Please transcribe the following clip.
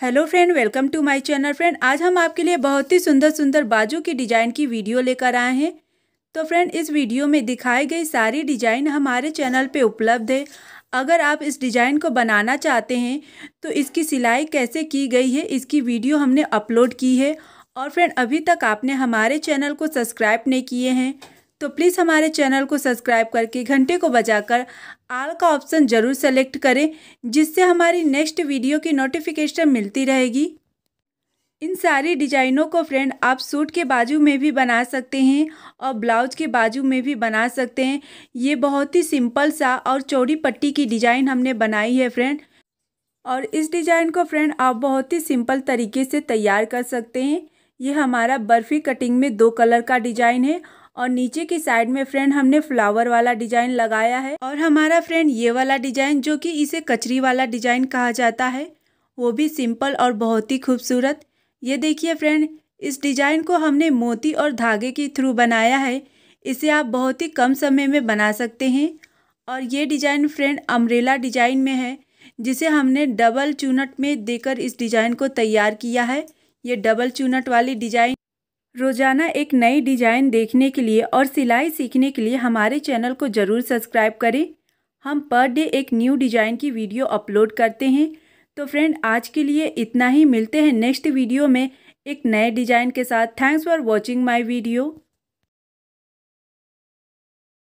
hello friend welcome to my channel friend आज हम आपके लिए बहुत ही सुंदर सुंदर बाजू की डिज़ाइन की वीडियो लेकर आए हैं तो फ्रेंड इस वीडियो में दिखाई गई सारी डिज़ाइन हमारे चैनल पे उपलब्ध है अगर आप इस डिज़ाइन को बनाना चाहते हैं तो इसकी सिलाई कैसे की गई है इसकी वीडियो हमने अपलोड की है और फ्रेंड अभी तक आपने हमारे चैनल को सब्सक्राइब नहीं किए हैं तो प्लीज़ हमारे चैनल को सब्सक्राइब करके घंटे को बजाकर आल का ऑप्शन ज़रूर सेलेक्ट करें जिससे हमारी नेक्स्ट वीडियो की नोटिफिकेशन मिलती रहेगी इन सारी डिजाइनों को फ्रेंड आप सूट के बाजू में भी बना सकते हैं और ब्लाउज के बाजू में भी बना सकते हैं ये बहुत ही सिंपल सा और चौड़ी पट्टी की डिज़ाइन हमने बनाई है फ्रेंड और इस डिज़ाइन को फ्रेंड आप बहुत ही सिंपल तरीके से तैयार कर सकते हैं ये हमारा बर्फ़ी कटिंग में दो कलर का डिज़ाइन है और नीचे की साइड में फ्रेंड हमने फ्लावर वाला डिजाइन लगाया है और हमारा फ्रेंड ये वाला डिजाइन जो कि इसे कचरी वाला डिजाइन कहा जाता है वो भी सिंपल और बहुत ही खूबसूरत ये देखिए फ्रेंड इस डिजाइन को हमने मोती और धागे के थ्रू बनाया है इसे आप बहुत ही कम समय में बना सकते हैं और ये डिजाइन फ्रेंड अम्ब्रेला डिजाइन में है जिसे हमने डबल चूनट में देकर इस डिजाइन को तैयार किया है ये डबल चूनट वाली डिजाइन रोज़ाना एक नई डिजाइन देखने के लिए और सिलाई सीखने के लिए हमारे चैनल को ज़रूर सब्सक्राइब करें हम पर डे एक न्यू डिजाइन की वीडियो अपलोड करते हैं तो फ्रेंड आज के लिए इतना ही मिलते हैं नेक्स्ट वीडियो में एक नए डिजाइन के साथ thanks for watching my video